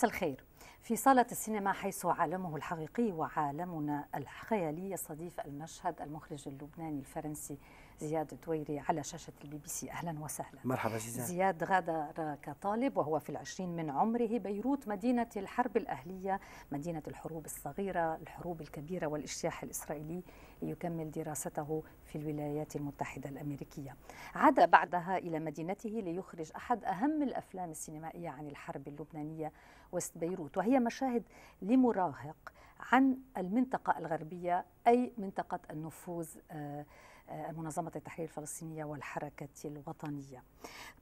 مساء الخير في صالة السينما حيث عالمه الحقيقي وعالمنا الخيالي يستضيف المشهد المخرج اللبناني الفرنسي زياد الدويري على شاشة البي بي سي أهلا وسهلا مرحبا زياد زياد غادر كطالب وهو في العشرين من عمره بيروت مدينة الحرب الأهلية مدينة الحروب الصغيرة الحروب الكبيرة والاجتياح الإسرائيلي ليكمل دراسته في الولايات المتحدة الأمريكية عاد بعدها إلى مدينته ليخرج أحد أهم الأفلام السينمائية عن الحرب اللبنانية وست بيروت وهي مشاهد لمراهق عن المنطقة الغربية أي منطقة النفوذ آه، آه، منظمة التحرير الفلسطينية والحركة الوطنية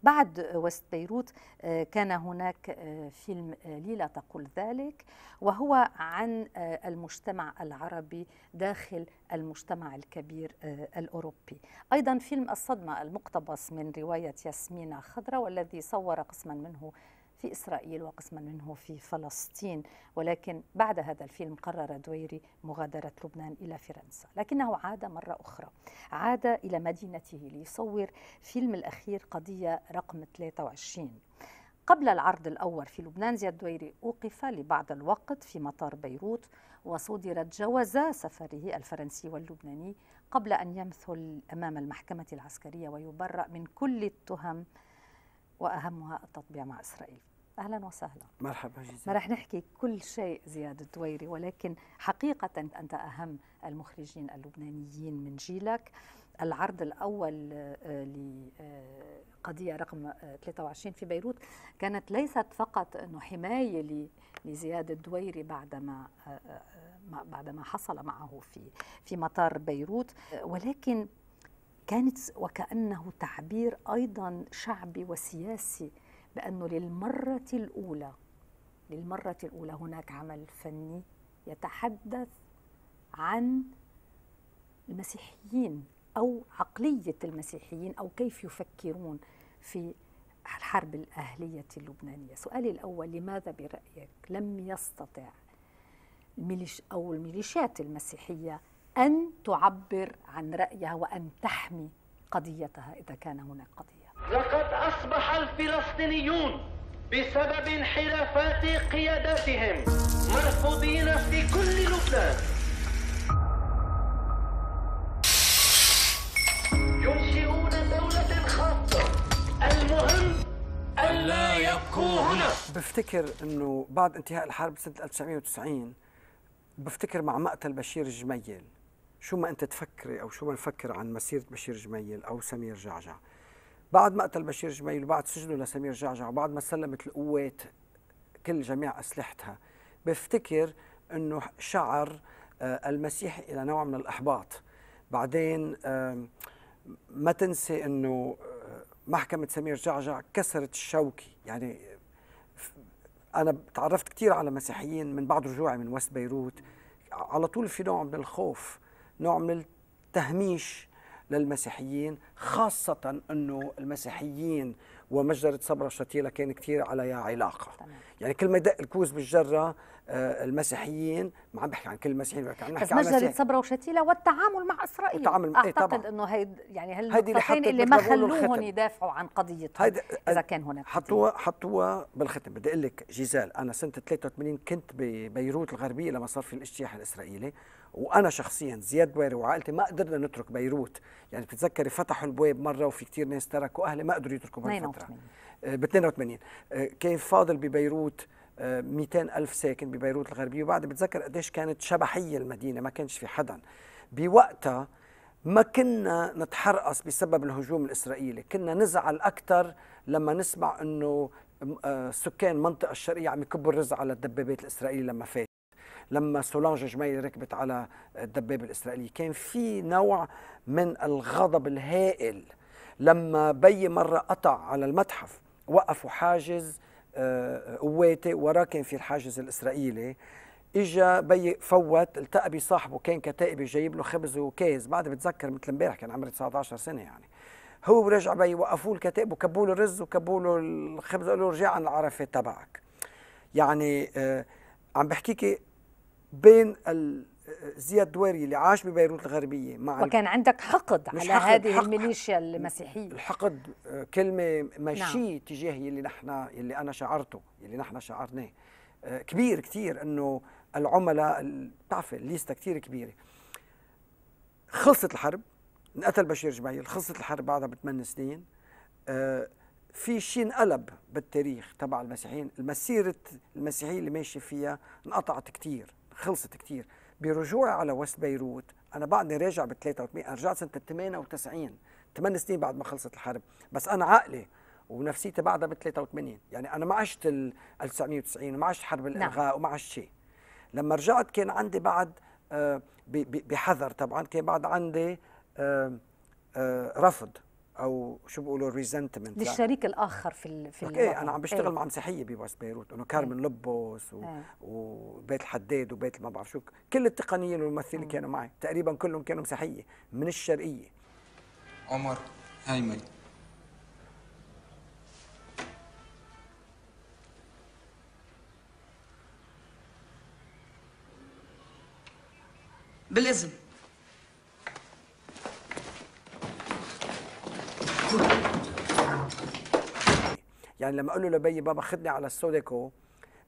بعد وست بيروت آه، كان هناك فيلم ليلى تقول ذلك وهو عن المجتمع العربي داخل المجتمع الكبير الأوروبي أيضا فيلم الصدمة المقتبس من رواية ياسمين خضرة والذي صور قسما منه في إسرائيل وقسما منه في فلسطين ولكن بعد هذا الفيلم قرر دويري مغادرة لبنان إلى فرنسا لكنه عاد مرة أخرى عاد إلى مدينته ليصور فيلم الأخير قضية رقم 23 قبل العرض الأول في لبنان زياد دويري أوقف لبعض الوقت في مطار بيروت وصدرت جوازا سفره الفرنسي واللبناني قبل أن يمثل أمام المحكمة العسكرية ويبرأ من كل التهم وأهمها التطبيع مع إسرائيل اهلا وسهلا مرحبا جزيلا ما رح نحكي كل شيء زياد الدويري ولكن حقيقه انت اهم المخرجين اللبنانيين من جيلك العرض الاول آه، لقضيه رقم 23 آه، في بيروت كانت ليست فقط انه حمايه لزياد الدويري بعدما آه، بعدما حصل معه في في مطار بيروت ولكن كانت وكانه تعبير ايضا شعبي وسياسي بأنه للمرة الأولى للمرة الأولى هناك عمل فني يتحدث عن المسيحيين أو عقلية المسيحيين أو كيف يفكرون في الحرب الأهلية اللبنانية سؤالي الأول لماذا برأيك لم يستطع الميليش أو الميليشيات المسيحية أن تعبر عن رأيها وأن تحمي قضيتها إذا كان هناك قضية لقد أصبح الفلسطينيون بسبب انحرافات قياداتهم مرفوضين في كل لبنان ينشئون دولة خاصة المهم ألا يبقوا هنا بفتكر أنه بعد انتهاء الحرب سنة 1990 بفتكر مع مقتل بشير الجميل شو ما أنت تفكري أو شو ما نفكر عن مسيرة بشير جميل أو سمير جعجع بعد مقتل بشير جميل وبعد سجنه لسمير جعجع وبعد ما سلمت القوات كل جميع اسلحتها بفتكر انه شعر آه، المسيح الى نوع من الاحباط بعدين ما تنسي انه آه، محكمة سمير جعجع كسرت الشوكي يعني آه، أنا تعرفت كثير على مسيحيين من بعد رجوعي من وست بيروت على طول في نوع من الخوف نوع من التهميش للمسيحيين خاصة أنه المسيحيين ومجزرة صبرا شتيلة كان كثير عليها علاقة تمام. يعني كل ما يدق الكوز بالجرة آه، المسيحيين ما عم بحكي عن كل المسيحيين عم بحكي عن مجزرة صبرا وشتيلة والتعامل مع إسرائيل التعامل مع إيه، أعتقد إيه أنه هي يعني هالنقطتين اللي, اللي ما خلوهم يدافعوا عن قضيتهم إذا كان هناك حطوها حطوها بالختم بدي أقول لك جيزال أنا سنة 83 كنت ببيروت الغربية لما صار في الاجتياح الإسرائيلي وانا شخصيا زياد بويري وعائلتي ما قدرنا نترك بيروت يعني بتتذكري فتحوا البواب مره وفي كثير ناس تركوا اهلي ما قدروا يتركوا بهالفتره ب 82 كيف فاضل ببيروت 200 آه، ألف ساكن ببيروت الغربية وبعد بتذكر قديش كانت شبحية المدينة ما كانش في حدا بوقتها ما كنا نتحرقص بسبب الهجوم الإسرائيلي كنا نزعل أكثر لما نسمع أنه آه، سكان المنطقة الشرقية عم يكبوا الرز على الدبابات الإسرائيلية لما فات لما سولانج جميل ركبت على الدبابه الاسرائيليه كان في نوع من الغضب الهائل لما بي مره قطع على المتحف وقفوا حاجز آه، قواتي وراه كان في الحاجز الاسرائيلي اجا بي فوت التقى بصاحبه كان كتائب جايب له خبز وكاز بعد بتذكر مثل امبارح كان عمري 19 سنه يعني هو ورجع بي وقفوا الكتائب وكبوا له الرز وكبوا له الخبز قالوا له رجع عن العرفه تبعك يعني آه عم بحكيكي بين زياد دواري اللي عاش ببيروت الغربيه مع وكان عندك حقد على حقد هذه حق الميليشيا المسيحيه الحقد آه، كلمه ماشية نعم. تجاه اللي نحن اللي انا شعرته اللي نحن شعرناه آه، كبير كثير انه العملاء بتعرف الليسته كثير كبيره خلصت الحرب انقتل بشير جميل خلصت الحرب بعدها بثمان سنين آه، في شيء انقلب بالتاريخ تبع المسيحيين المسيره المسيحيه اللي ماشي فيها انقطعت كثير خلصت كتير برجوعي على وست بيروت انا بعدني راجع ب 83 انا رجعت سنه 98 ثمان سنين بعد ما خلصت الحرب بس انا عقلي ونفسيتي بعدها ب 83 يعني انا ما عشت ال 1990 وما عشت حرب الالغاء نعم. وما عشت شيء لما رجعت كان عندي بعد آه، بحذر طبعا كان بعد عندي آه، آه، رفض او شو بيقولوا ريزنتمنت للشريك يعني. الاخر في في ايه انا عم بشتغل ايه. مع مسيحيه بوست بيروت انه كارمن إيه. لبوس و... ايه. وبيت الحداد وبيت ما بعرف شو كل التقنيين والممثلين اللي كانوا معي تقريبا كلهم كانوا مسيحيه من الشرقيه عمر هيمن بالاذن يعني لما اقول له لبي بابا خدني على السودكو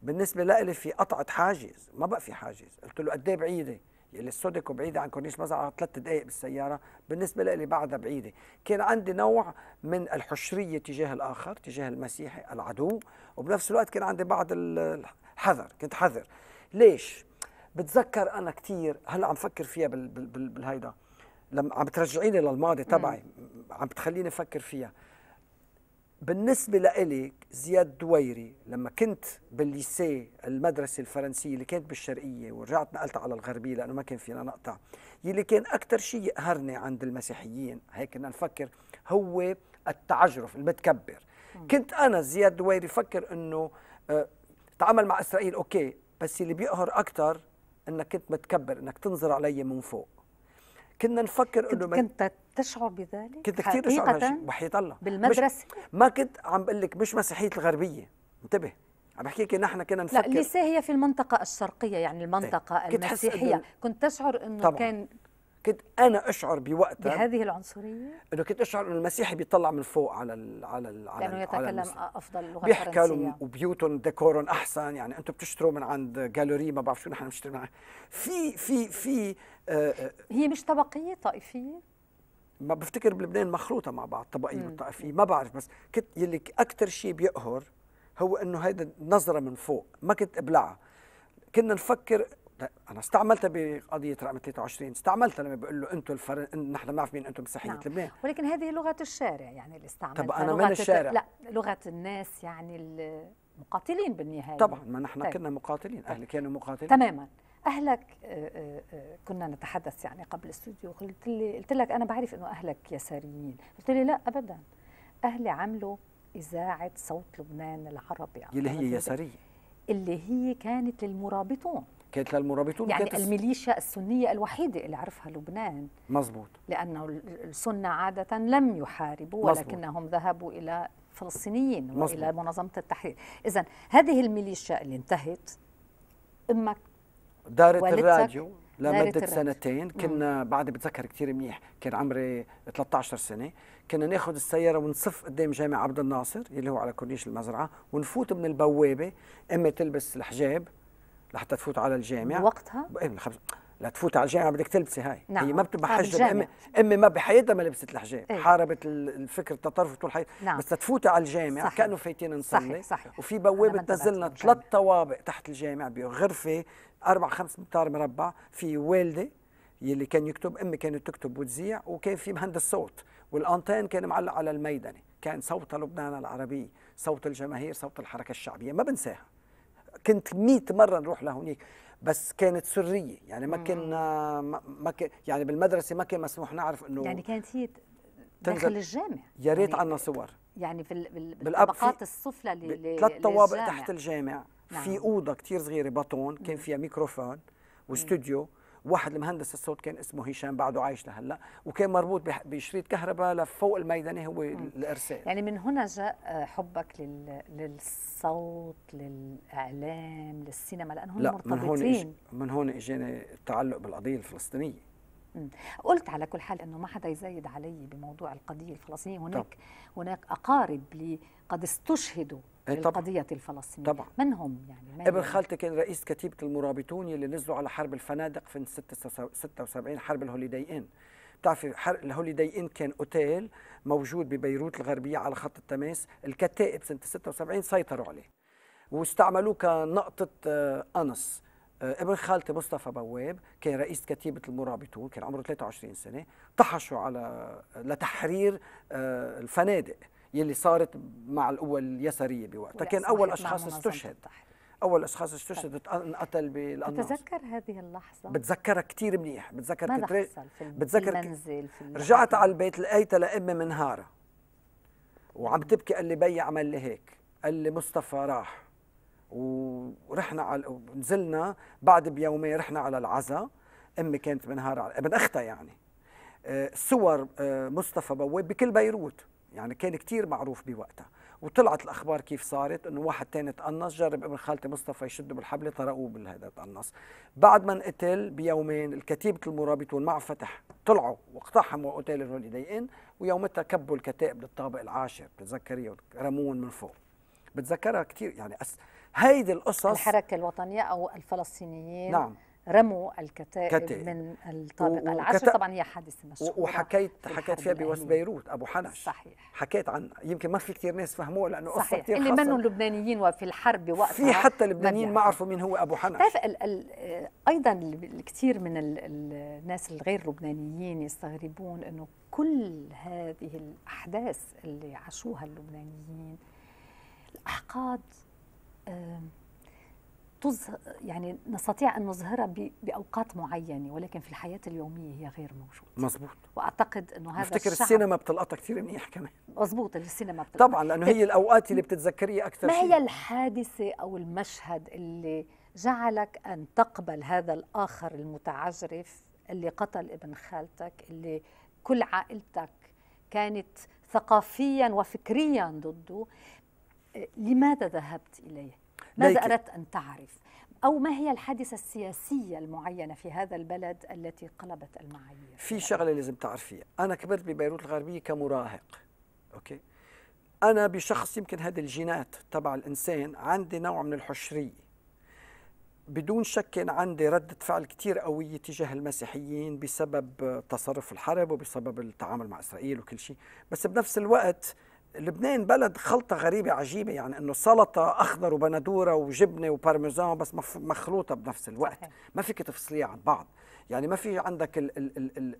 بالنسبه لإلي في قطعه حاجز ما بقى في حاجز قلت له قد ايه بعيده يلي السودكو بعيدة عن كورنيش مزرعة ثلاث دقائق بالسيارة بالنسبة لي بعدها بعيدة كان عندي نوع من الحشرية تجاه الآخر تجاه المسيحي العدو وبنفس الوقت كان عندي بعض الحذر كنت حذر ليش؟ بتذكر أنا كثير هلا عم فكر فيها بالهيدا لما عم بترجعيني للماضي تبعي عم بتخليني أفكر فيها بالنسبة لإلي زياد دويري لما كنت بالليسيه المدرسة الفرنسية اللي كانت بالشرقية ورجعت نقلت على الغربية لأنه ما كان فينا نقطع يلي كان أكثر شيء يقهرني عند المسيحيين هيك كنا نفكر هو التعجرف المتكبر كنت أنا زياد دويري فكر أنه أه تعامل مع إسرائيل أوكي بس اللي بيقهر أكثر أنك كنت متكبر أنك تنظر علي من فوق كنا نفكر انه كنت تشعر بذلك؟ كنت كثير اشعر بهالشيء وحيط الله بالمدرسه ما كنت عم بقول لك مش مسيحيه الغربيه انتبه عم بحكيك نحن كنا نفكر لا لسه هي في المنطقه الشرقيه يعني المنطقه إيه. المسيحيه كنت, كنت تشعر انه كان كنت انا اشعر بوقتها بهذه العنصريه انه كنت اشعر انه المسيحي بيطلع من فوق على الـ على ال على لانه يتكلم على افضل لغه بيحكى وبيوتهم ديكورهم احسن يعني انتم بتشتروا من عند جالوري ما بعرف شو نحن بنشتري من عند في في في آه, آه، هي مش طبقيه طائفيه ما بفتكر بلبنان مخلوطه مع بعض طبقيه والطائفيه ما بعرف بس كنت يلي اكثر شيء بيقهر هو انه هيدا نظره من فوق ما كنت ابلعها كنا نفكر انا استعملتها بقضيه رقم 23 استعملتها لما بقول له انتم الفر... نحن ما مين انتم مسيحيه نعم. لبنان ولكن هذه لغه الشارع يعني اللي استعملتها طب انا من الشارع لا لغه الناس يعني المقاتلين بالنهايه طبعا ما نحن طيب. كنا مقاتلين اهلي طيب. كانوا مقاتلين تماما اهلك آه، آه، آه، كنا نتحدث يعني قبل الاستوديو قلت لي قلت لك انا بعرف انه اهلك يساريين قلت لي لا ابدا اهلي عملوا اذاعه صوت لبنان العربي اللي هي يساريه اللي هي كانت للمرابطون كانت للمرابطون يعني كانت الميليشيا السنية الوحيدة اللي عرفها لبنان مزبوط لأنه السنة عادة لم يحاربوا ولكنهم ذهبوا إلى فلسطينيين وإلى منظمة التحرير إذا هذه الميليشيا اللي انتهت أمك دارت الراديو لمدة سنتين كنا بعد بتذكر كثير منيح كان عمري 13 سنة كنا ناخذ السيارة ونصف قدام جامع عبد الناصر اللي هو على كورنيش المزرعة ونفوت من البوابة امي تلبس الحجاب لحتى تفوت على الجامع وقتها إيه، من خمس لا تفوت على الجامعه بدك تلبسي هاي نعم. هي ما بتبقى حجه امي امي ما بحياتها ما لبست الحجاب إيه؟ حاربت الفكر التطرف طول حياتها نعم. بس تفوت على الجامع صحيح. كانه فايتين نصلي صحيح. صحيح. وفي بوابه تنزلنا ثلاث طوابق تحت الجامع بغرفه اربع خمس امتار مربع في والدي يلي كان يكتب امي كانت تكتب وتذيع وكان في مهندس صوت والانتين كان معلق على الميدنه كان صوت لبنان العربي صوت الجماهير صوت الحركه الشعبيه ما بنساها كنت 100 مره نروح لهونيك بس كانت سريه يعني ما كنا آه، ما كان يعني بالمدرسه ما كان مسموح نعرف انه يعني كانت هي داخل الجامع يا ريت يعني عنا صور يعني في بالطبقات السفلى اللي ثلاث طوابق تحت الجامع نعم. في اوضه كثير صغيره بطون كان فيها ميكروفون واستوديو واحد المهندس الصوت كان اسمه هشام بعده عايش لهلا وكان مربوط بشريط كهرباء لفوق الميداني هو الارسال يعني من هنا جاء حبك لل... للصوت للاعلام للسينما لانهم لا مرتبطين من هون من هون اجاني التعلق بالقضيه الفلسطينيه قلت على كل حال انه ما حدا يزايد علي بموضوع القضيه الفلسطينيه هناك طبعا. هناك اقارب لي قد استشهدوا إيه، القضية الفلسطينية طبعا من هم يعني من ابن خالتي كان رئيس كتيبة المرابطون اللي نزلوا على حرب الفنادق في 76 حرب الهوليداي ان بتعرفي الهوليداي ان كان اوتيل موجود ببيروت الغربية على خط التماس الكتائب سنة 76 سيطروا عليه واستعملوه كنقطة قنص آه، آه، ابن خالتي مصطفى بواب كان رئيس كتيبه المرابطون كان عمره 23 سنه طحشوا على لتحرير آه، الفنادق يلي صارت مع القوى اليساريه بوقتها كان اول اشخاص استشهد اول اشخاص استشهد طيب. انقتل بالأنصار بتذكر هذه اللحظه بتذكرها كثير منيح بتذكر ماذا كتري... حصل في بتذكر المنزل في المنزل. رجعت على البيت لقيتها لامي منهاره وعم تبكي قال لي بي عمل لي هيك قال لي مصطفى راح ورحنا على نزلنا بعد بيومين رحنا على العزا امي كانت بنهار على ابن اختها يعني آه، صور آه، مصطفى بواب بكل بيروت يعني كان كتير معروف بوقتها وطلعت الاخبار كيف صارت انه واحد تاني تقنص جرب ابن خالتي مصطفى يشده بالحبل طرقوه بالهذا تقنص بعد ما انقتل بيومين الكتيبه المرابط والمع فتح طلعوا واقتحموا اوتيل الهوليديين ويومتها كبوا الكتائب للطابق العاشر بتتذكريهم رمون من فوق بتذكرها كثير يعني أس هيدي القصص الحركه الوطنيه او الفلسطينيين نعم رموا الكتائب كتائب. من الطابق العاشر كت... طبعا هي حادثه مشهوره وحكيت حكيت فيها بوسط بيروت ابو حنش صحيح حكيت عن يمكن ما في كثير ناس فهموها لانه قصه كثير اللي منهم لبنانيين وفي الحرب بوقتها في حتى لبنانيين ما عرفوا مين هو ابو حنش بتعرف ال... ال... ايضا الكثير من ال... الناس الغير لبنانيين يستغربون انه كل هذه الاحداث اللي عاشوها اللبنانيين الاحقاد يعني نستطيع أن نظهرها بأوقات معينة ولكن في الحياة اليومية هي غير موجودة مظبوط وأعتقد أنه هذا بفتكر السينما بتلقطها كثير منيح كمان مظبوط السينما بتلقطها طبعا لأنه هي الأوقات اللي بتتذكريها أكثر ما هي الحادثة أو المشهد اللي جعلك أن تقبل هذا الآخر المتعجرف اللي قتل ابن خالتك اللي كل عائلتك كانت ثقافيا وفكريا ضده لماذا ذهبت إليه ماذا أردت أن تعرف أو ما هي الحادثة السياسية المعينة في هذا البلد التي قلبت المعايير في شغلة لازم تعرفيها أنا كبرت ببيروت الغربية كمراهق أوكي أنا بشخص يمكن هذه الجينات تبع الإنسان عندي نوع من الحشرية بدون شك كان عندي ردة فعل كتير قوية تجاه المسيحيين بسبب تصرف الحرب وبسبب التعامل مع إسرائيل وكل شيء بس بنفس الوقت لبنان بلد خلطة غريبة عجيبة يعني انه سلطة اخضر وبندورة وجبنة وبارميزان بس مخلوطة بنفس الوقت ما فيك تفصليها عن بعض يعني ما في عندك الـ الـ الـ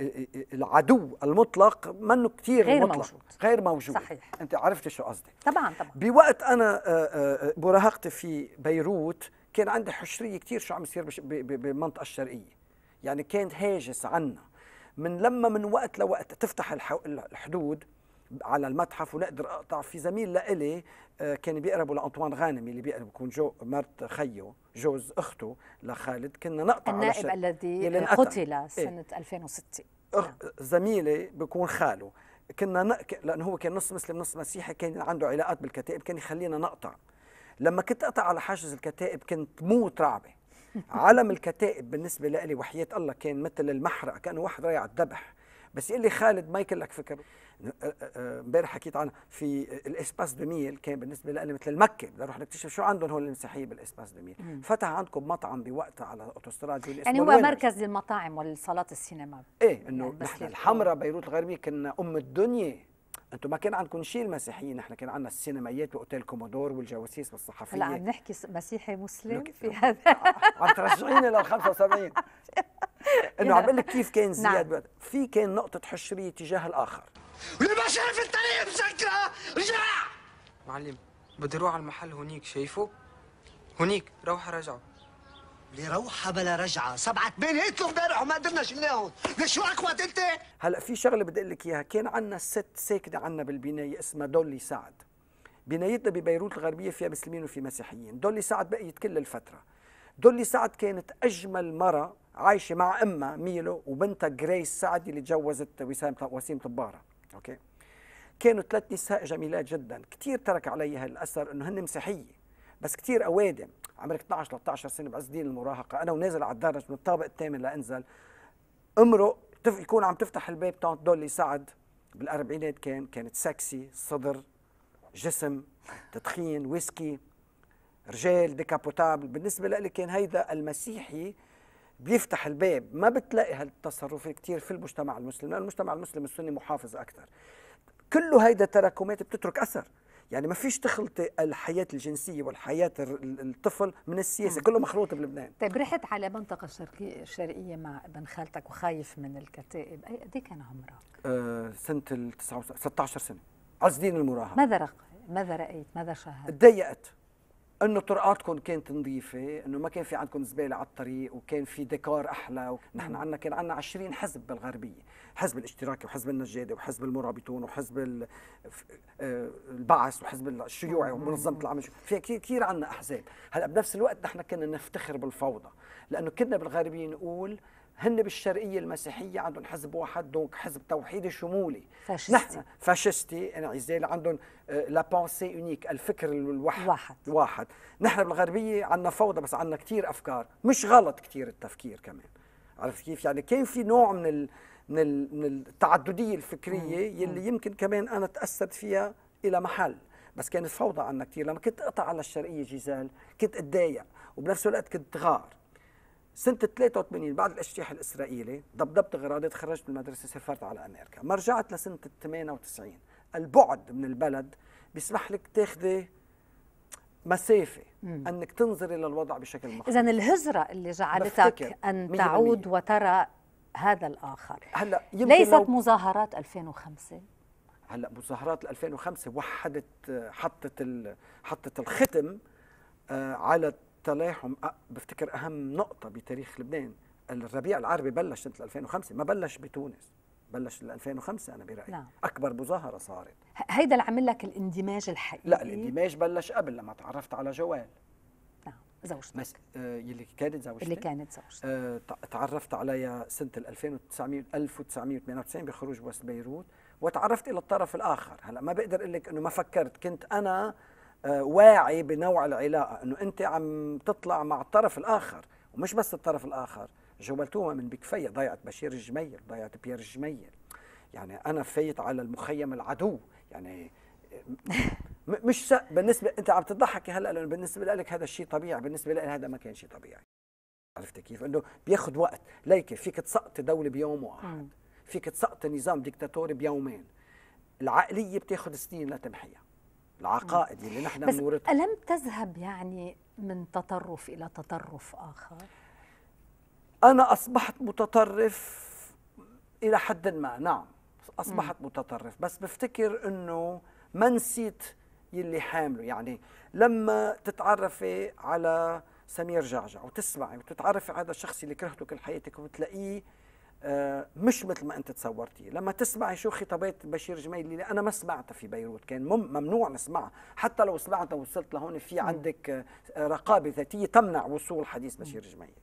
الـ العدو المطلق منه كثير غير مطلق موجود. غير موجود صحيح انت عرفتي شو قصدي طبعا طبعا بوقت انا مراهقتي آه، آه، آه، في بيروت كان عندي حشريه كثير شو عم يصير بالمنطقه الشرقيه يعني كانت هاجس عنا من لما من وقت لوقت تفتح الحدود على المتحف ونقدر اقطع في زميل لإلي آه، كان بيقربوا لانطوان غانم اللي بيقرب بكون جو مرت خيو جوز اخته لخالد كنا نقطع النائب على الذي قتل إيه. سنه 2006 نعم. زميلي بكون خاله كنا نق... لانه هو كان نص مسلم نص مسيحي كان عنده علاقات بالكتائب كان يخلينا نقطع لما كنت اقطع على حاجز الكتائب كنت موت رعبه علم الكتائب بالنسبه لي وحياه الله كان مثل المحرقه كانه واحد رايح على الذبح بس يقول لي خالد ما يكلك فكر امبارح حكيت عنها في الاسباس دو ميل كان بالنسبه لنا مثل المكه بدنا نروح نكتشف شو عندهم هول المسيحيين بالاسباس دو ميل فتح عندكم مطعم بوقت على اوتوستراد يعني هو الوينرز. مركز للمطاعم والصالات السينما ايه انه يعني نحن الحمراء بيروت الغربيه كنا ام الدنيا انتم ما كان عندكم شيء المسيحيين نحن كان عندنا السينمايات واوتيل كومودور والجواسيس والصحفيين هلا عم نحكي مسيحي مسلم في هذا عم ترجعيني لل 75 انه عم بقول لك كيف كان زياد نعم. في كان نقطه حشريه تجاه الاخر والبشر ما شايف الطريق مسكرة رجع معلم بدي اروح على المحل هونيك شايفه؟ هونيك روحة رجعه ليه روحة بلا رجعة سبعة بين قتلوا امبارح وما قدرنا شلناهم ليش شو اكوت انت؟ هلا في شغلة بدي اقول لك اياها كان عندنا ست ساكنة عندنا بالبناية اسمها دولي سعد بنايتنا ببيروت الغربية فيها مسلمين وفي مسيحيين دولي سعد بقيت كل الفترة دولي سعد كانت أجمل مرة عايشة مع أمها ميلو وبنتها جريس سعد اللي تجوزت وسام وسيم طبارة اوكي كانوا ثلاث نساء جميلات جدا كثير ترك عليها الاثر انه هن مسيحيه بس كثير اوادم عمرك 12 13 سنه بعز دين المراهقه انا ونازل على الدرج من الطابق الثامن لانزل امرق تف يكون عم تفتح الباب تونت دولي سعد بالاربعينات كان كانت سكسي صدر جسم تدخين ويسكي رجال ديكابوتابل بالنسبه لي كان هيدا المسيحي بيفتح الباب ما بتلاقي هالتصرف كتير في المجتمع المسلم لأن المجتمع المسلم السني محافظ أكثر كله هيدا تراكمات بتترك أثر يعني ما فيش تخلطي الحياة الجنسية والحياة الطفل من السياسة كله مخلوط بلبنان طيب رحت على منطقة الشرقية, الشرقية مع ابن خالتك وخايف من الكتائب أي قدي إيه كان عمرك؟ آه سنة ال 16 سنة عز دين المراهقة ماذا رأيت؟ ماذا رأيت؟ ماذا شاهدت؟ تضايقت انه طرقاتكم كانت نظيفه انه ما كان في عندكم زباله على الطريق وكان في ديكور احلى و... نحن عندنا كان عندنا 20 حزب بالغربيه حزب الاشتراكي وحزب النجاده وحزب المرابطون وحزب ال... آه، البعث وحزب الشيوعي ومنظمه العمل في كثير كثير عندنا احزاب هلا بنفس الوقت نحن كنا نفتخر بالفوضى لانه كنا بالغربيه نقول هن بالشرقيه المسيحيه عندهم حزب واحد دونك حزب توحيدي شمولي فاشستي نحن فاشستي انعزال عندهم آه، لا بونسي اونيك الفكر الواحد واحد. واحد نحن بالغربيه عندنا فوضى بس عندنا كثير افكار مش غلط كثير التفكير كمان عرفت كيف يعني كان في نوع من ال من, ال من التعدديه الفكريه مم. يلي يمكن كمان انا تاثرت فيها الى محل بس كانت فوضى عندنا كثير لما كنت اقطع على الشرقيه جزال كنت اتضايق وبنفس الوقت كنت غار سنة 83 بعد الاجتياح الإسرائيلي ضبضبت غراضي تخرجت من المدرسة سافرت على أمريكا ما رجعت لسنة 98 البعد من البلد بيسمح لك تاخذي مسافه مم. انك تنظري للوضع بشكل مختلف اذا الهجره اللي جعلتك ان تعود وترى هذا الاخر هلا يمكن ليست لو... مظاهرات 2005 هلا مظاهرات 2005 وحدت حطت ال... حطت الختم آه، على التلاحم بفتكر اهم نقطه بتاريخ لبنان الربيع العربي بلش سنه 2005 ما بلش بتونس بلش 2005 انا برايي نعم. اكبر مظاهره صارت هيدا اللي عمل لك الاندماج الحقيقي لا الاندماج بلش قبل لما تعرفت على جوال نعم زوجتك مس... آه يلي كانت زوجتي اللي كانت زوجتي آه تعرفت عليها سنه 1900 1998 بخروج وسط بيروت وتعرفت الى الطرف الاخر هلا ما بقدر اقول لك انه ما فكرت كنت انا واعي بنوع العلاقه انه انت عم تطلع مع الطرف الاخر ومش بس الطرف الاخر جولتوها من بكفيه ضيعت بشير الجميل ضيعت بيير الجميل يعني انا فايت على المخيم العدو يعني مش س... بالنسبه انت عم تضحكي هلا لانه بالنسبه لك هذا الشيء طبيعي بالنسبه لي هذا ما كان شيء طبيعي عرفت كيف انه بياخذ وقت ليك فيك تسقط دوله بيوم واحد فيك تسقط نظام ديكتاتوري بيومين العقليه بتاخذ سنين لتمحيها العقائد اللي نحن بنورثها ألم تذهب يعني من تطرف إلى تطرف آخر؟ أنا أصبحت متطرف إلى حد ما نعم أصبحت م. متطرف بس بفتكر أنه ما نسيت يلي حامله يعني لما تتعرفي على سمير جعجع وتسمعي وتتعرفي على هذا الشخص اللي كرهته كل حياتك وتلاقيه آه، مش مثل ما انت تصورتي لما تسمعي شو خطابات بشير جميل اللي انا ما سمعتها في بيروت كان ممنوع نسمعها حتى لو سمعتها وصلت لهون في عندك آه، رقابه ذاتيه تمنع وصول حديث بشير جميل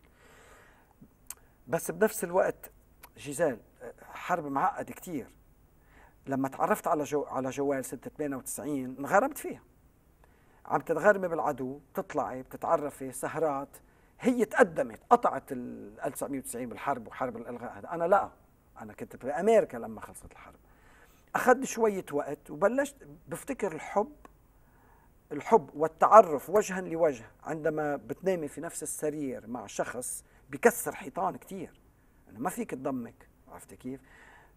بس بنفس الوقت جيزال آه، حرب معقد كتير لما تعرفت على جو على جوال سنه 98 انغرمت فيها عم تتغرمي بالعدو بتطلعي بتتعرفي سهرات هي تقدمت قطعت ال 1990 بالحرب وحرب الالغاء هذا انا لا انا كنت بامريكا لما خلصت الحرب اخذ شويه وقت وبلشت بفتكر الحب الحب والتعرف وجها لوجه عندما بتنامي في نفس السرير مع شخص بكسر حيطان كثير انه ما فيك تضمك عرفتي كيف؟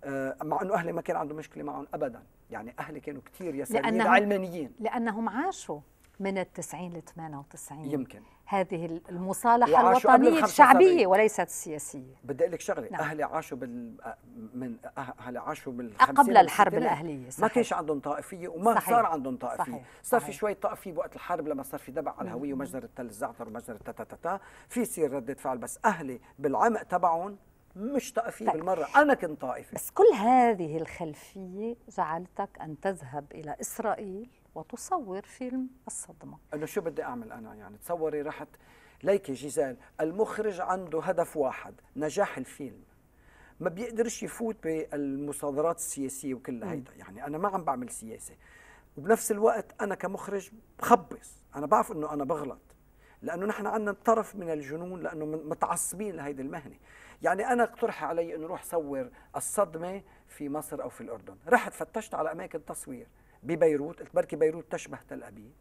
آه، مع انه اهلي ما كان عندهم مشكله معهم ابدا يعني اهلي كانوا كثير يساريين علمانيين لانهم عاشوا من ال 90 ل 98 يمكن هذه المصالحه الوطنيه الشعبيه وليست السياسيه بدي اقول لك شغله نعم. اهلي عاشوا بال من اهلي عاشوا بال قبل الحرب الاهليه صحيح. ما كانش عندهم طائفيه وما صحيح. صار عندهم طائفيه صحيح. صار صحيح. في شوي طائفيه بوقت الحرب لما صار في دبع على الهويه ومجزره تل الزعتر ومجزره تا تا تا, تا. في يصير رده فعل بس اهلي بالعمق تبعهم مش طائفيه طيب. بالمره انا كنت طائفي بس كل هذه الخلفيه جعلتك ان تذهب الى اسرائيل وتصور فيلم الصدمة أنه شو بدي أعمل أنا يعني تصوري رحت ليكي جيزال المخرج عنده هدف واحد نجاح الفيلم ما بيقدرش يفوت بالمصادرات السياسية وكل هيدا يعني أنا ما عم بعمل سياسة وبنفس الوقت أنا كمخرج بخبص أنا بعرف أنه أنا بغلط لأنه نحن عندنا طرف من الجنون لأنه متعصبين لهيدي المهنة يعني أنا اقترح علي أنه روح صور الصدمة في مصر أو في الأردن رحت فتشت على أماكن تصوير ببيروت قلت بركي بيروت تشبه تل أبيب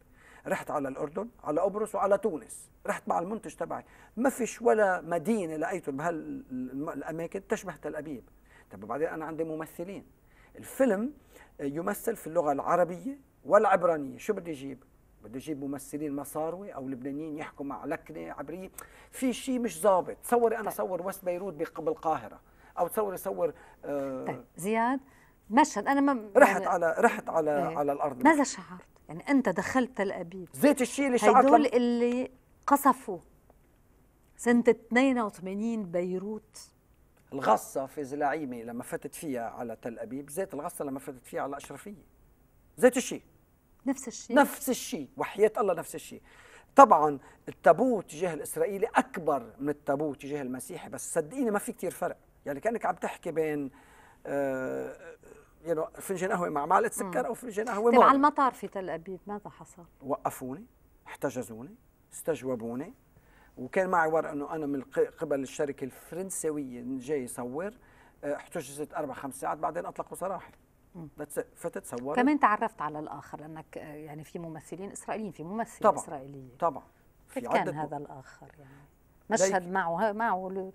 رحت على الأردن على قبرص وعلى تونس رحت مع المنتج تبعي ما فيش ولا مدينة لقيته بهالأماكن تشبه تل أبيب طب وبعدين أنا عندي ممثلين الفيلم يمثل في اللغة العربية والعبرانية شو بدي أجيب بدي اجيب ممثلين مصاروي او لبنانيين يحكوا مع لكنه عبريه في شيء مش ظابط تصوري انا طيب. صور وست بيروت بالقاهره او تصوري صور آه طيب زياد مشهد انا ما رحت يعني على رحت على ايه. على الارض ماذا شعرت؟ يعني انت دخلت تل ابيب زيت الشيء اللي شعرت هدول لم... اللي قصفوا سنه 82 بيروت الغصه في زلاعيمي لما فتت فيها على تل ابيب زيت الغصه لما فتت فيها على الاشرفيه زيت الشيء نفس الشيء نفس الشيء وحياه الله نفس الشيء طبعا التابوت تجاه الاسرائيلي اكبر من التابوت تجاه المسيحي بس صدقيني ما في كتير فرق يعني كانك عم تحكي بين آه، يعني فنجان قهوه مع معلقه سكر او فنجان قهوه طيب على المطار في تل ابيب ماذا حصل؟ وقفوني احتجزوني استجوبوني وكان معي ورقه انه انا من قبل الشركه الفرنسويه جاي صور آه، احتجزت اربع خمس ساعات بعدين اطلقوا سراحي فتت صورت كمان تعرفت على الاخر لانك آه، يعني في ممثلين اسرائيليين في ممثله طبعا اسرائيليه طبعا في كان هذا الاخر يعني مشهد معه معه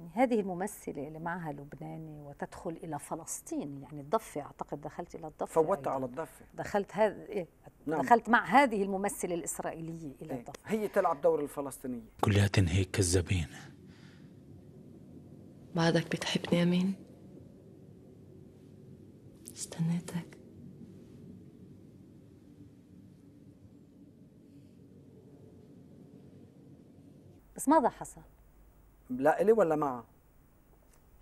يعني هذه الممثلة اللي معها لبناني وتدخل إلى فلسطين يعني الضفة أعتقد دخلت إلى الضفة فوتت على الضفة دخلت هذا إيه نعم. دخلت مع هذه الممثلة الإسرائيلية إلى إيه. الضفة هي تلعب دور الفلسطينية كلها هيك كذابين بعدك بتحبني أمين؟ استنيتك بس ماذا حصل؟ لا إلي ولا معه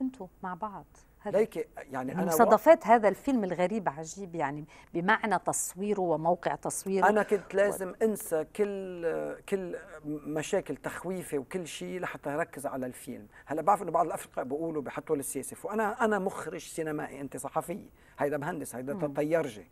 انتوا مع بعض ليك يعني انا مصادفات و... هذا الفيلم الغريب عجيب يعني بمعنى تصويره وموقع تصويره انا كنت لازم و... انسى كل كل مشاكل تخويفي وكل شيء لحتى اركز على الفيلم هلا بعرف انه بعض الافرقاء بيقولوا بحطوا للسياسة وانا انا مخرج سينمائي انت صحفي هيدا مهندس هيدا طيارجي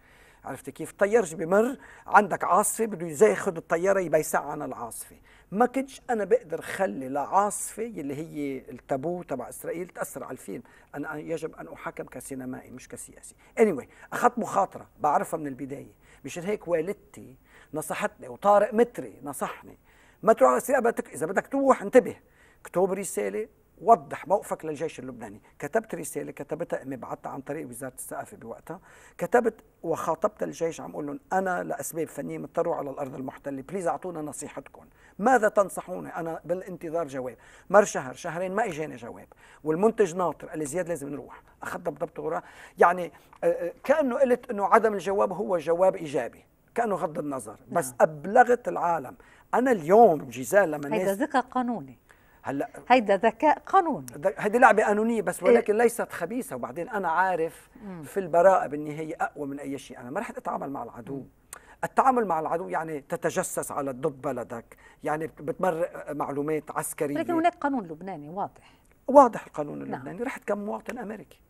عرفتي كيف الطيارجي بمر عندك عاصفه بده ياخذ الطياره يبيسع عن العاصفه ما كنتش انا بقدر خلي لعاصفه اللي هي التابو تبع اسرائيل تاثر على الفيلم انا يجب ان احاكم كسينمائي مش كسياسي اني anyway, اخذت مخاطره بعرفها من البدايه مشان هيك والدتي نصحتني وطارق متري نصحني ما تروح على السينما اذا بدك تروح انتبه اكتب رساله وضح موقفك للجيش اللبناني كتبت رسالة كتبتها أمي بعتها عن طريق وزارة الثقافة بوقتها كتبت وخاطبت الجيش عم أقول لهم أنا لأسباب فنية مضطروا على الأرض المحتلة بليز أعطونا نصيحتكم ماذا تنصحوني أنا بالانتظار جواب مر شهر شهرين ما إجاني جواب والمنتج ناطر قال لي زياد لازم نروح أخذ بضبط غرة يعني آه، آه، كأنه قلت أنه عدم الجواب هو جواب إيجابي كأنه غض النظر بس نعم. أبلغت العالم أنا اليوم جيزان لما هيدا ذكر قانوني هلا هيدا ذكاء قانوني هيدي لعبه قانونيه بس إيه. ولكن ليست خبيثه وبعدين انا عارف مم. في البراءه بالنهايه اقوى من اي شيء انا ما رح اتعامل مع العدو مم. التعامل مع العدو يعني تتجسس على ضد بلدك يعني بتمرق معلومات عسكريه لكن هناك قانون لبناني واضح واضح القانون نعم. اللبناني نعم. رحت كمواطن مواطن امريكي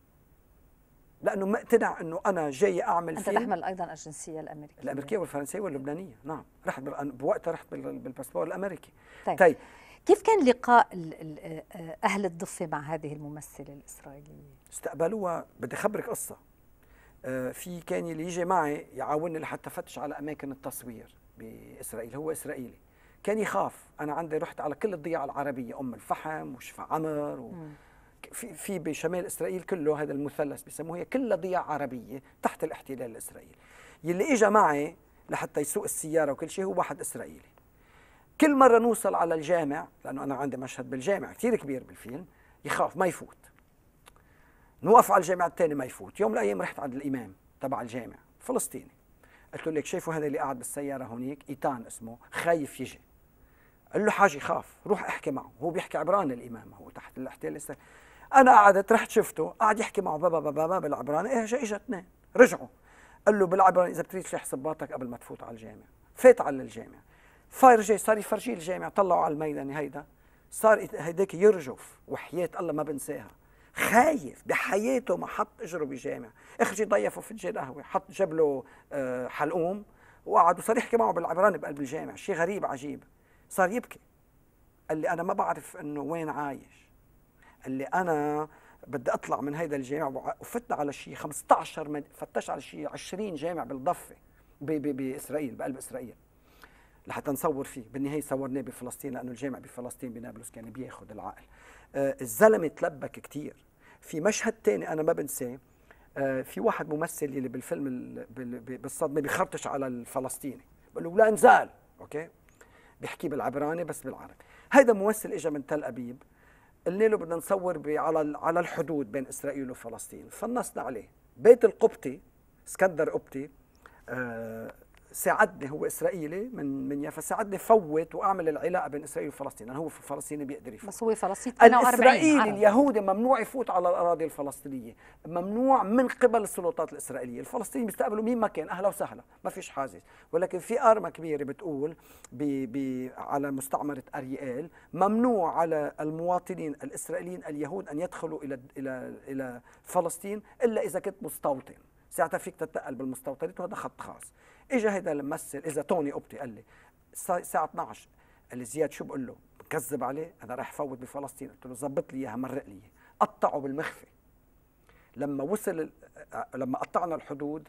لانه مقتنع انه انا جاي اعمل فيه انت تحمل ايضا الجنسيه الامريكيه الامريكيه والفرنسيه واللبنانيه نعم رحت بوقتها رحت بالباسبور الامريكي طيب, طيب. كيف كان لقاء آه، أهل الضفة مع هذه الممثلة الإسرائيلية؟ استقبلوها بدي أخبرك قصة آه، في كان اللي يجي معي يعاوني لحتى فتش على أماكن التصوير بإسرائيل هو إسرائيلي كان يخاف أنا عندي رحت على كل الضياع العربية أم الفحم وشفا عمر و... في في بشمال اسرائيل كله هذا المثلث بيسموه هي كلها ضياع عربيه تحت الاحتلال الاسرائيلي يلي اجى معي لحتى يسوق السياره وكل شيء هو واحد اسرائيلي كل مرة نوصل على الجامع لأنه أنا عندي مشهد بالجامع كثير كبير بالفيلم يخاف ما يفوت نوقف على الجامع الثاني ما يفوت يوم من الأيام رحت عند الإمام تبع الجامع فلسطيني قلت له لك شايفوا هذا اللي قاعد بالسيارة هونيك إيتان اسمه خايف يجي قال له حاجة يخاف روح احكي معه هو بيحكي عبراني الإمام هو تحت الاحتلال لسه أنا قعدت رحت شفته قعد يحكي معه بابا بابا بابا بالعبراني إيه إجا اثنين رجعوا قال له بالعبراني إذا بتريد تشيح صباطك قبل ما تفوت على الجامع فات على الجامع فاير جاي صار يفرجيه الجامع طلعوا على الميدان هيدا صار هيداك يرجف وحياة الله ما بنساها خايف بحياته ما حط اجره بجامع اخرجي ضيفه فنجان قهوه حط جاب له آه، حلقوم وقعد وصار يحكي معه بالعبراني بقلب الجامع شيء غريب عجيب صار يبكي قال لي انا ما بعرف انه وين عايش قال لي انا بدي اطلع من هيدا الجامع وفتنا على شيء 15 مد... فتش على شيء 20 جامع بالضفه باسرائيل بقلب اسرائيل لحتى نصور فيه بالنهايه صورناه بفلسطين لانه الجامع بفلسطين بنابلس كان بياخذ العقل آه الزلمه تلبك كتير في مشهد تاني انا ما بنساه آه في واحد ممثل اللي بالفيلم بالصدمه بيخرطش على الفلسطيني بقول له لا انزال اوكي بيحكي بالعبراني بس بالعربي هذا ممثل اجى من تل ابيب قلنا له بدنا نصور على على الحدود بين اسرائيل وفلسطين فنصنا عليه بيت القبطي اسكندر قبطي آه ساعدني هو اسرائيلي من من يافا ساعدني فوت واعمل العلاقه بين اسرائيل وفلسطين لانه هو فلسطيني بيقدر يفوت بس هو فلسطيني 48 الاسرائيلي اليهودي ممنوع يفوت على الاراضي الفلسطينيه ممنوع من قبل السلطات الاسرائيليه الفلسطينيين بيستقبلوا مين ما كان اهلا وسهلا ما فيش حاجز ولكن في ارمه كبيره بتقول بي بي على مستعمره اريال ممنوع على المواطنين الاسرائيليين اليهود ان يدخلوا الى الى الى فلسطين الا اذا كنت مستوطن ساعتها فيك تتنقل بالمستوطنات وهذا خط خاص اجى هيدا الممثل اذا توني اوبتي قال لي الساعه 12 قال لي زياد شو بقول له بكذب عليه انا رايح فوت بفلسطين قلت له زبط لي اياها مرق لي قطعوا بالمخفي لما وصل آه، لما قطعنا الحدود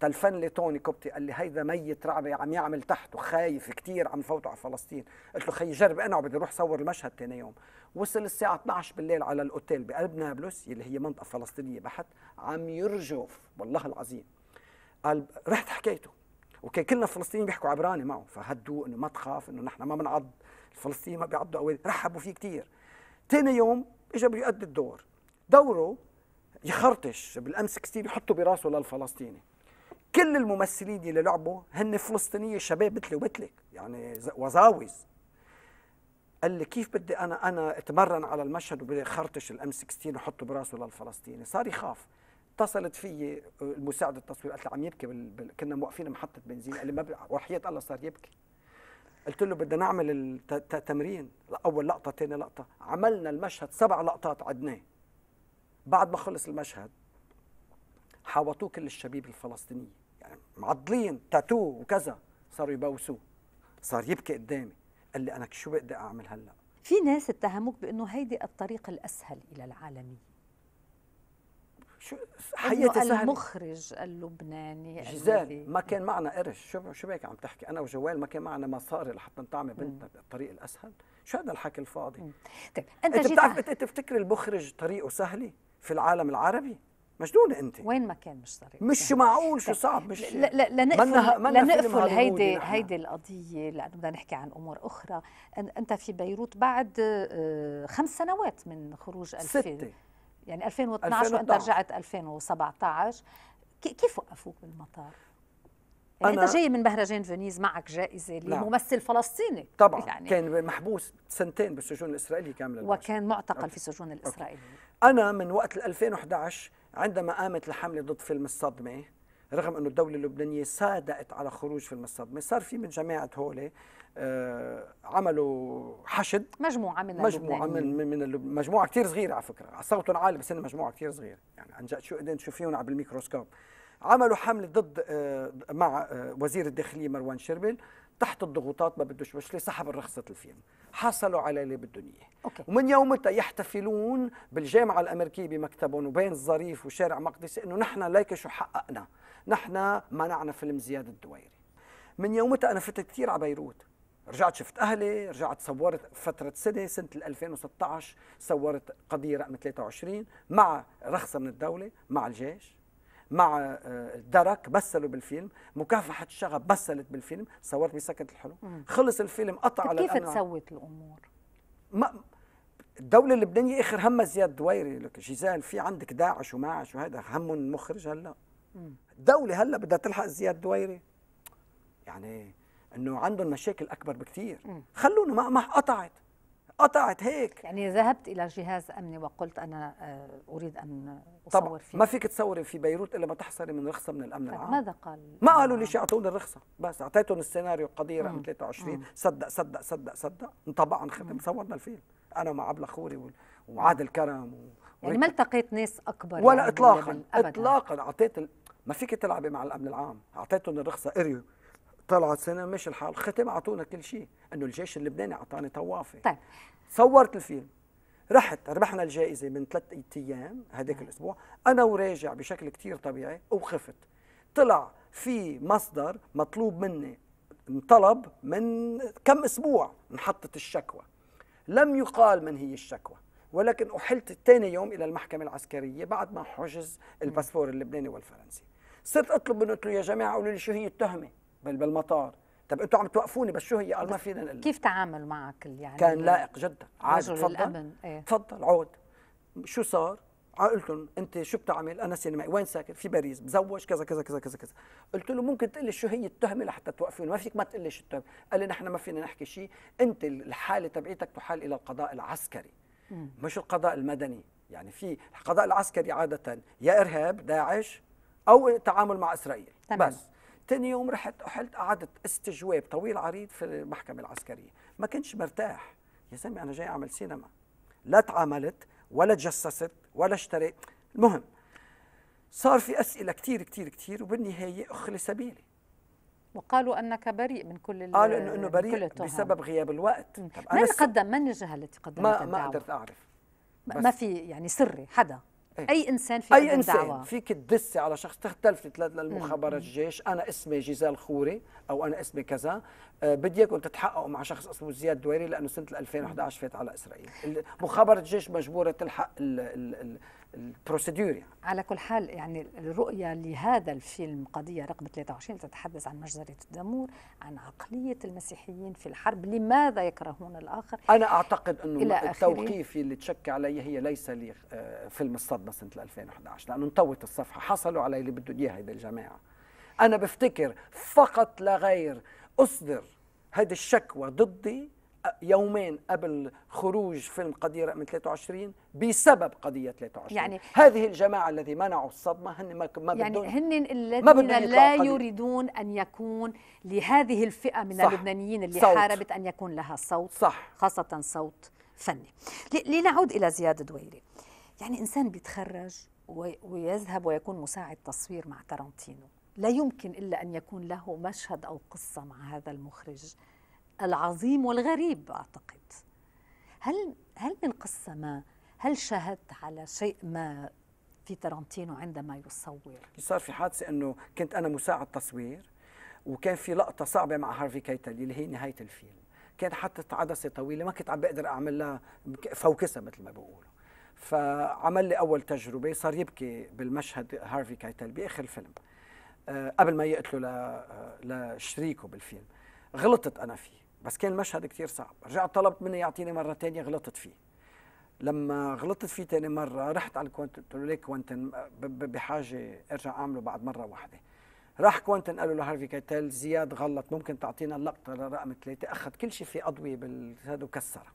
تلفن لي توني كوبتي قال لي هيدا ميت رعبه عم يعمل تحته خايف كثير عم فوته على فلسطين قلت له خيي جرب انا بدي اروح صور المشهد ثاني يوم وصل الساعه 12 بالليل على الاوتيل بقلب نابلس اللي هي منطقه فلسطينيه بحت عم يرجف والله العظيم قال رحت حكيته كلنا فلسطينيين بيحكوا عبراني معه فهدوا انه ما تخاف انه نحن ما بنعض الفلسطينيين ما بيعضوا قوي رحبوا فيه كثير ثاني يوم اجى بده يؤدي الدور دوره يخرطش بالام 16 يحطه براسه للفلسطيني كل الممثلين اللي لعبوا هن فلسطينيه شباب مثلي ومثلك يعني وزاوز قال لي كيف بدي انا انا اتمرن على المشهد وبدي اخرطش الام 16 وحطه براسه للفلسطيني صار يخاف اتصلت في آه، المساعد التصوير قالت عم يبكي بال... كنا موقفين محطه بنزين قال لي ما وحياه الله صار يبكي قلت له بدنا نعمل التمرين اول لقطه ثاني لقطه عملنا المشهد سبع لقطات عدناه بعد ما خلص المشهد حاوطوه كل الشبيب الفلسطينيه يعني معضلين تاتو وكذا صاروا يبوسوه صار يبكي قدامي قال لي انا شو بدي اعمل هلا في ناس اتهموك بانه هيدي الطريق الاسهل الى العالميه شو حياتي سهلة المخرج اللبناني جزال ما كان معنا قرش شو شو بك عم تحكي انا وجوال ما كان معنا مصاري لحتى نطعمي بنتنا بالطريق الاسهل شو هذا الحكي الفاضي طيب انت, انت بتعرف انت بتفتكر المخرج طريقه سهله في العالم العربي مجنونة أنت وين ما كان مش طريق مش معقول شو طيب، صعب مش لا لا لنقفل لنقفل هيدي هيدي القضية لأنه بدنا نحكي عن أمور أخرى أنت في بيروت بعد آه، خمس سنوات من خروج الفيلم ستة يعني 2012, وانت رجعت 2017 كيف وقفوك بالمطار؟ يعني أنا انت جاي من مهرجان فينيز معك جائزه نعم. لممثل فلسطيني طبعا يعني كان محبوس سنتين بالسجون الاسرائيلي كامله وكان معتقل أوكي. في السجون الاسرائيليه انا من وقت 2011 عندما قامت الحمله ضد فيلم الصدمه رغم انه الدوله اللبنانيه صادقت على خروج فيلم الصدمه صار في من جماعه هولي آه، عملوا حشد مجموعه من مجموعه من من مجموعه كثير صغيره على فكره صوتهم عالي بس مجموعه كثير صغيره يعني عن جد شو قدرت تشوفيهم على بالميكروسكوب عملوا حمله ضد آه، مع آه، وزير الداخليه مروان شربل تحت الضغوطات ما بدوش مشكله سحب رخصه الفيلم حصلوا على اللي بدهم اياه ومن يومتها يحتفلون بالجامعه الامريكيه بمكتبهم وبين الظريف وشارع مقدس انه نحن ليك شو حققنا نحن منعنا فيلم زياد الدويري من يومتها انا فتت كثير على بيروت رجعت شفت اهلي رجعت صورت فتره سنه سنه 2016 صورت قضيه رقم 23 مع رخصه من الدوله مع الجيش مع آه، درك مثلوا بالفيلم مكافحة الشغب مثلت بالفيلم صورت بسكت الحلو خلص الفيلم قطع طيب على كيف تسوت الأمور؟ ما الدولة اللبنانية آخر همها زياد دويري لك جيزان في عندك داعش وماعش وهذا هم المخرج هلا الدولة هلا بدها تلحق زياد دويري يعني انه عندهم مشاكل اكبر بكثير خلونا ما ما قطعت قطعت هيك يعني ذهبت الى جهاز امني وقلت انا آه، اريد ان اصور طبعا فيه ما فيك تصوري في بيروت الا ما تحصلي من رخصه من الامن طيب، العام ماذا قال ما قالوا لي شيء اعطوني الرخصه بس اعطيتهم السيناريو قضيه رقم 23 مم. صدق صدق صدق صدق طبعا ختم صورنا الفيلم انا مع عبله خوري وعادل كرم و... يعني ما التقيت ناس اكبر ولا يعني اطلاقا اطلاقا اعطيت ال... ما فيك تلعبي مع الامن العام اعطيتهم الرخصه اريو طلعت سنه مش الحال ختم اعطونا كل شيء انه الجيش اللبناني اعطاني طوافه طيب صورت الفيلم رحت ربحنا الجائزه من ثلاث ايام هذاك نعم. الاسبوع انا وراجع بشكل كثير طبيعي وخفت طلع في مصدر مطلوب مني انطلب من كم اسبوع انحطت الشكوى لم يقال من هي الشكوى ولكن احلت ثاني يوم الى المحكمه العسكريه بعد ما حجز الباسبور نعم. اللبناني والفرنسي صرت اطلب منه قلت له يا جماعه قولوا لي شو هي التهمه بالمطار طب انتوا عم توقفوني بس شو هي قال ما فينا نقلب كيف تعامل معك يعني كان لائق جدا عاد تفضل الأمن. ايه؟ تفضل عود شو صار قلت لهم انت شو بتعمل انا سينمائي وين ساكن في باريس بزوج كذا كذا كذا كذا كذا قلت له ممكن تقول لي شو هي التهمه لحتى توقفيني ما فيك ما تقول لي شو التهمه قال لي نحن ما فينا نحكي شيء انت الحاله تبعيتك تحال الى القضاء العسكري مم. مش القضاء المدني يعني في القضاء العسكري عاده يا ارهاب داعش او تعامل مع اسرائيل تمام. بس ثاني يوم رحت احلت قعدت استجواب طويل عريض في المحكمه العسكريه ما كنتش مرتاح يا زلمه انا جاي اعمل سينما لا تعاملت ولا تجسست ولا اشتريت المهم صار في اسئله كثير كثير كثير وبالنهايه اخلي سبيلي وقالوا انك بريء من كل قالوا انه انه بريء بسبب غياب الوقت طب من أنا قدم من الجهه التي قدمت ما ما قدرت اعرف ما في يعني سري حدا إيه. اي انسان في اي انسان دعوة. فيك تدسي على شخص اختلفت للمخابرات الجيش انا اسمي جيزال خوري او انا اسمي كذا آه، بدي اياكم تتحققوا مع شخص اسمه زياد دويري لانه سنه 2011 فات على اسرائيل مخابره الجيش مجبوره تلحق ال ال البروسيدور يعني. على كل حال يعني الرؤية لهذا الفيلم قضية رقم 23 تتحدث عن مجزرة الدمور عن عقلية المسيحيين في الحرب لماذا يكرهون الآخر أنا أعتقد أنه التوقيف اللي تشكى عليه هي ليس لفيلم آه، الصدمة سنة 2011 لأنه انطوت الصفحة حصلوا على اللي بدهم إياه هيدا الجماعة أنا بفتكر فقط لا غير أصدر هذه الشكوى ضدي يومين قبل خروج فيلم قضية رقم 23 بسبب قضية 23 يعني هذه الجماعة الذي منعوا الصدمة هن ما ما يعني هن الذين لا يريدون أن يكون لهذه الفئة من صح اللبنانيين اللي صوت حاربت أن يكون لها صوت صح خاصة صوت فني لنعود إلى زياد دويري يعني إنسان بيتخرج ويذهب ويكون مساعد تصوير مع تارانتينو لا يمكن إلا أن يكون له مشهد أو قصة مع هذا المخرج العظيم والغريب أعتقد هل هل من قصة ما هل شاهدت على شيء ما في ترنتينو عندما يصور صار في حادثة أنه كنت أنا مساعد تصوير وكان في لقطة صعبة مع هارفي كيتل اللي هي نهاية الفيلم كان حطت عدسة طويلة ما كنت عم بقدر أعمل لها فوكسها مثل ما بقولوا فعمل لي أول تجربة صار يبكي بالمشهد هارفي كيتل بآخر الفيلم آه، قبل ما يقتله آه، لشريكه بالفيلم غلطت أنا فيه بس كان مشهد كثير صعب رجعت طلبت منه يعطيني مره ثانيه غلطت فيه لما غلطت فيه ثاني مره رحت على كوينتن قلت له كوينتن بحاجه ارجع اعمله بعد مره واحده راح كوانتن قالوا له هارفي كيتل زياد غلط ممكن تعطينا اللقطه رقم ثلاثه اخذ كل شيء في اضويه بالهذا وكسرها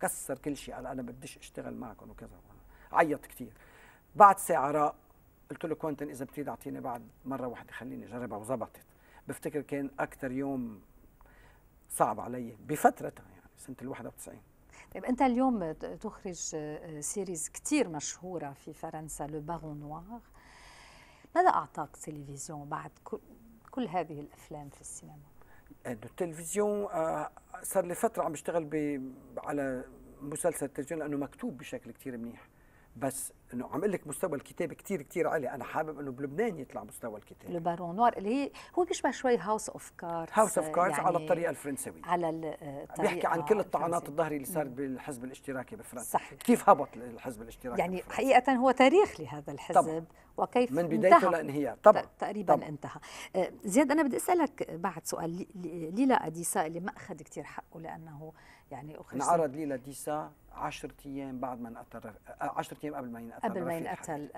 كسر كل شيء قال انا بديش اشتغل معكم وكذا عيط كثير بعد ساعه راء قلت له كوانتن اذا بتريد اعطيني بعد مره واحده خليني اجربها وزبطت بفتكر كان اكثر يوم صعب علي بفترتها يعني سنه ال 91 طيب انت اليوم تخرج آه، سيريز كثير مشهوره في فرنسا لو بارون نوار ماذا اعطاك التلفزيون بعد كل, هذه الافلام في السينما آه، التلفزيون آه، صار لي فتره عم بشتغل على مسلسل التلفزيون لانه مكتوب بشكل كثير منيح بس انه عم لك مستوى الكتاب كثير كثير عالي انا حابب انه بلبنان يطلع مستوى الكتاب لو بارون نوار اللي هي هو بيشبه شوي هاوس اوف كاردز هاوس اوف كاردز على يعني الطريقه الفرنسويه على آه، الطريقه بيحكي عن كل الطعنات الظهري اللي صارت بالحزب الاشتراكي بفرنسا صح كيف هبط الحزب الاشتراكي يعني بفرنسا. حقيقه هو تاريخ لهذا الحزب طبعا. وكيف من بدايته لانهيار طبعا تقريبا طبعا. انتهى آه، زياد انا بدي اسالك بعد سؤال ليلى اديسا اللي ما اخذ كثير حقه لانه يعني أخرج انعرض لي لديسا 10 ايام بعد ما انقتل 10 آه، ايام قبل ما ينقتل قبل ما ينقتل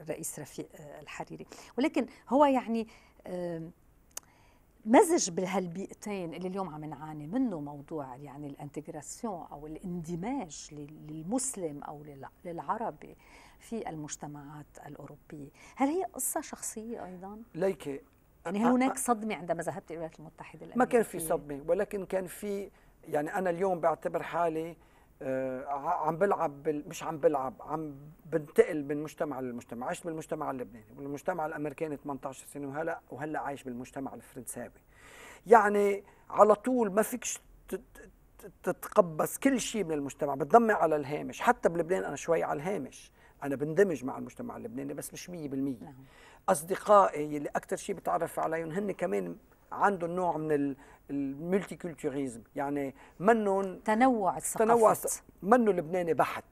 الرئيس آه، رفيق آه، الحريري ولكن هو يعني مزج بهالبيئتين اللي اليوم عم نعاني منه موضوع يعني الانتجراسيون او الاندماج للمسلم او للعربي في المجتمعات الاوروبيه، هل هي قصه شخصيه ايضا؟ ليكي يعني هل هناك صدمه عندما ذهبت الى الولايات المتحده الامريكيه؟ ما كان في صدمه ولكن كان في يعني انا اليوم بعتبر حالي آه، عم بلعب بال... مش عم بلعب عم بنتقل من مجتمع للمجتمع عشت بالمجتمع اللبناني والمجتمع الامريكاني 18 سنه وهلا وهلا عايش بالمجتمع الفرنساوي يعني على طول ما فيك تتقبس كل شيء من المجتمع بتضمي على الهامش حتى بلبنان انا شوي على الهامش انا بندمج مع المجتمع اللبناني بس مش 100% نعم. اصدقائي اللي اكثر شيء بتعرف عليهم هن كمان عندهم نوع من الملتي كولتوريزم يعني منهم تنوع الثقافات تنوع منه لبناني بحت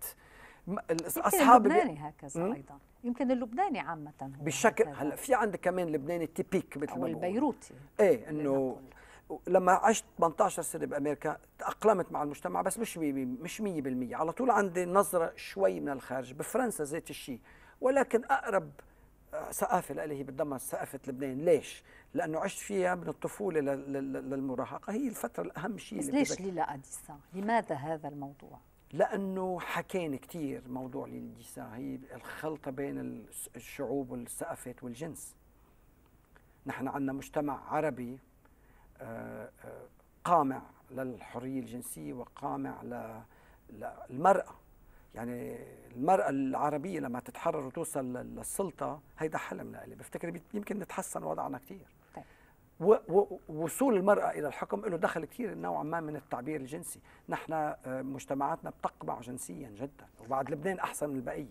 اصحاب اللبناني هكذا ايضا يمكن اللبناني عامه بالشكل هلا في عندك كمان لبناني تيبيك مثل ما البيروتي ايه انه لما عشت 18 سنه بامريكا تاقلمت مع المجتمع بس مش بي مش 100% على طول عندي نظره شوي من الخارج بفرنسا ذات الشيء ولكن اقرب آه، ثقافه لالي هي بتدمر ثقافه لبنان ليش لانه عشت فيها من الطفوله للمراهقه هي الفتره الاهم شيء بس ليش ليلا اديسا؟ لماذا هذا الموضوع؟ لانه حكينا كثير موضوع ليلا اديسا هي الخلطه بين الشعوب والثقافات والجنس نحن عندنا مجتمع عربي آه، آه، قامع للحريه الجنسيه وقامع للمراه يعني المرأة العربية لما تتحرر وتوصل للسلطة هيدا حلم لإلي بفتكر يمكن نتحسن وضعنا كتير ووصول المرأة إلى الحكم له دخل كثير نوعا ما من التعبير الجنسي نحن آه، مجتمعاتنا بتقبع جنسيا جدا وبعد لبنان أحسن من البقية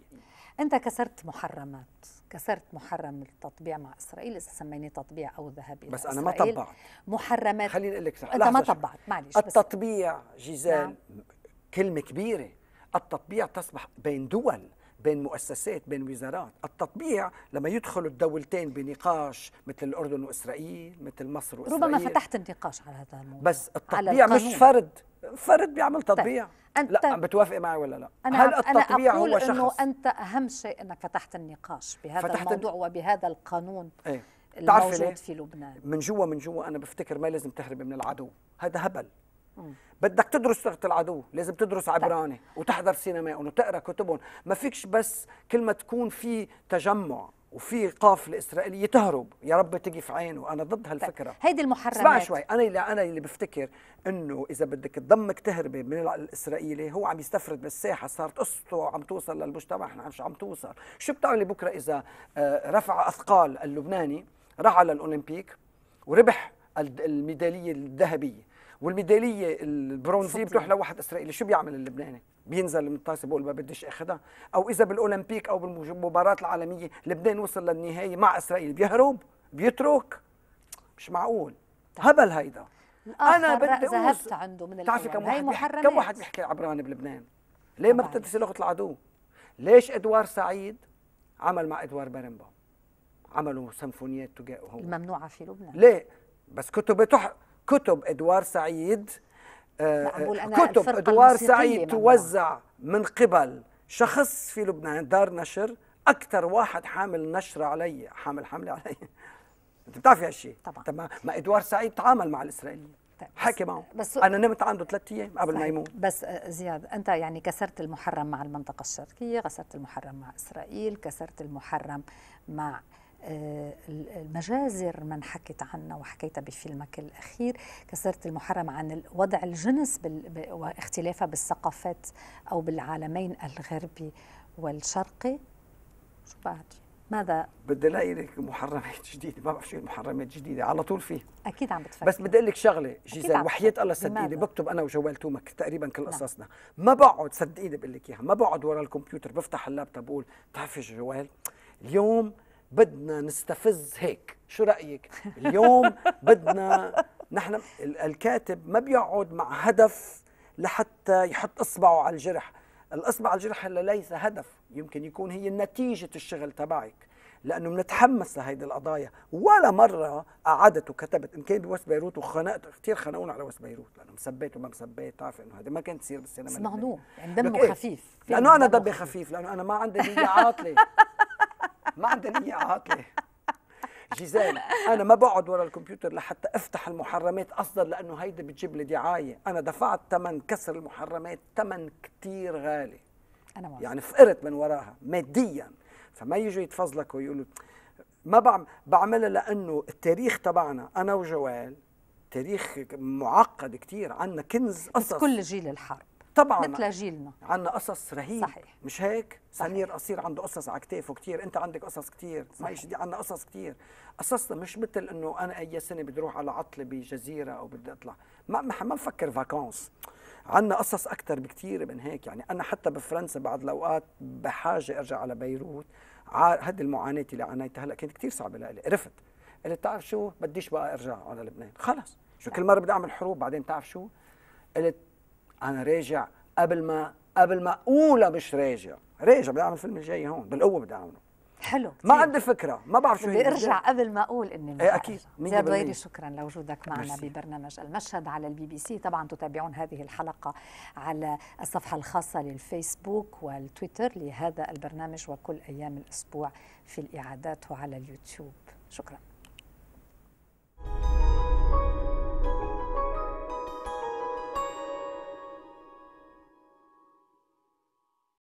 أنت كسرت محرمات كسرت محرم التطبيع مع إسرائيل إذا سميناه تطبيع أو ذهاب إلى بس أنا ما طبعت محرمات خليني أقول لك أنت ما طبعت معلش التطبيع جيزان نعم. كلمة كبيرة التطبيع تصبح بين دول بين مؤسسات بين وزارات التطبيع لما يدخل الدولتين بنقاش مثل الأردن وإسرائيل مثل مصر وإسرائيل ربما فتحت النقاش على هذا الموضوع بس التطبيع مش فرد فرد بيعمل طيب، تطبيع طيب. أنت لا بتوافق معي ولا لا أنا هل التطبيع أنا أقول هو شخص أنه أنت أهم شيء أنك فتحت النقاش بهذا فتحت الموضوع وبهذا القانون ايه؟ الموجود في لبنان من جوا من جوا أنا بفتكر ما لازم تهربي من العدو هذا هبل بدك تدرس لغه العدو لازم تدرس طيب. عبراني وتحضر سينمائهم وتقرا كتبهم ما فيكش بس كل ما تكون في تجمع وفي قافله اسرائيليه تهرب يا رب في عينه انا ضد طيب. هالفكره هيدي المحرمات اسمع شوي انا اللي انا اللي بفتكر انه اذا بدك تضمك تهربي من الاسرائيلي هو عم يستفرد بالساحه صارت قصته عم توصل للمجتمع احنا مش عم توصل شو بتعملي بكره اذا آه، رفع اثقال اللبناني راح على الاولمبيك وربح الميداليه الذهبيه والميداليه البرونزيه بتروح لواحد اسرائيلي شو بيعمل اللبناني بينزل من الطاسه بيقول ما بديش اخذها او اذا بالاولمبيك او بالمباراه العالميه لبنان وصل للنهايه مع اسرائيل بيهرب بيترك مش معقول هبل هيدا انا بدي ذهبت عنده من بتعرفي كم واحد بيحكي كم واحد بيحكي عبراني بلبنان ليه ما بتدرسي لغه العدو ليش ادوار سعيد عمل مع ادوار برنبا عملوا سيمفونيات تجاهه الممنوعه في لبنان ليه بس كتبه تح كتب ادوار سعيد آه، آه، كتب ادوار سعيد توزع من قبل شخص في لبنان دار نشر اكثر واحد حامل نشر علي حامل حمله علي انت بتعرفي هالشيء طبعا ما ادوار سعيد تعامل مع الاسرائيليين طيب، حكي معه بس انا نمت عنده ثلاث ايام قبل ما يموت بس آه، زياد انت يعني كسرت المحرم مع المنطقه الشرقيه كسرت المحرم مع اسرائيل كسرت المحرم مع المجازر من حكيت عنها وحكيتها بفيلمك الأخير كسرة المحرم عن وضع الجنس واختلافها بالثقافات أو بالعالمين الغربي والشرقي شو بعد ماذا بدي الاقي لك محرمات جديده ما بعرف شو محرمات جديده على طول فيه اكيد عم بتفكر بس بدي اقول لك شغله جيزان وحياه الله صدقيني بكتب انا وجوال تومك تقريبا كل نعم. قصصنا ما بقعد صدقيني بقول لك اياها ما بقعد ورا الكمبيوتر بفتح اللابتوب بقول بتعرفي شو جوال اليوم بدنا نستفز هيك شو رايك اليوم بدنا نحن الكاتب ما بيقعد مع هدف لحتى يحط اصبعه على الجرح الاصبع على الجرح هلا ليس هدف يمكن يكون هي نتيجه الشغل تبعك لانه بنتحمس لهيدي القضايا ولا مره قعدت وكتبت ان كان بوست بيروت وخنقت كثير خنقونا على وست بيروت لانه مسبيت وما مسبيت بتعرف انه هذا ما كانت تصير بالسينما صنعنوه يعني دمه خفيف لانه يعني انا دمي خفيف لانه انا ما عندي نيه عاطله ما عندنا نية عاطلة جيزان انا ما بقعد ورا الكمبيوتر لحتى افتح المحرمات اصلا لانه هيدي بتجيب لي دعايه انا دفعت ثمن كسر المحرمات ثمن كثير غالي انا موافق. يعني فقرت من وراها ماديا فما يجوا يتفضلك ويقولوا ما بعمل بعملها لانه التاريخ تبعنا انا وجوال تاريخ معقد كثير عندنا كنز قصص كل جيل الحرب طبعا مثل جيلنا عندنا قصص رهيب صحيح. مش هيك صحيح. سمير قصير عنده قصص على كتافه كثير انت عندك قصص كثير ماشي دي عندنا قصص كثير قصصنا مش مثل انه انا اي سنه بدي اروح على عطله بجزيره او بدي اطلع ما ما بفكر فاكونس عندنا قصص اكثر بكثير من هيك يعني انا حتى بفرنسا بعض الاوقات بحاجه ارجع على بيروت هذه المعاناه اللي عانيتها هلا كانت كثير صعبه لإلي عرفت قلت تعرف شو بديش بقى ارجع على لبنان خلص شو نعم. كل مره بدي اعمل حروب بعدين تعرف شو قلت انا راجع قبل ما قبل ما اقوله مش راجع راجع بدي اعمل فيلم الجاي هون بالقوه بدي اعمله حلو كتير. ما عندي فكره ما بعرف شو بدي ارجع قبل ما اقول اني ايه اكيد زياد غيري شكرا لوجودك معنا مرسي. ببرنامج المشهد على البي بي سي طبعا تتابعون هذه الحلقه على الصفحه الخاصه للفيسبوك والتويتر لهذا البرنامج وكل ايام الاسبوع في الاعادات وعلى اليوتيوب شكرا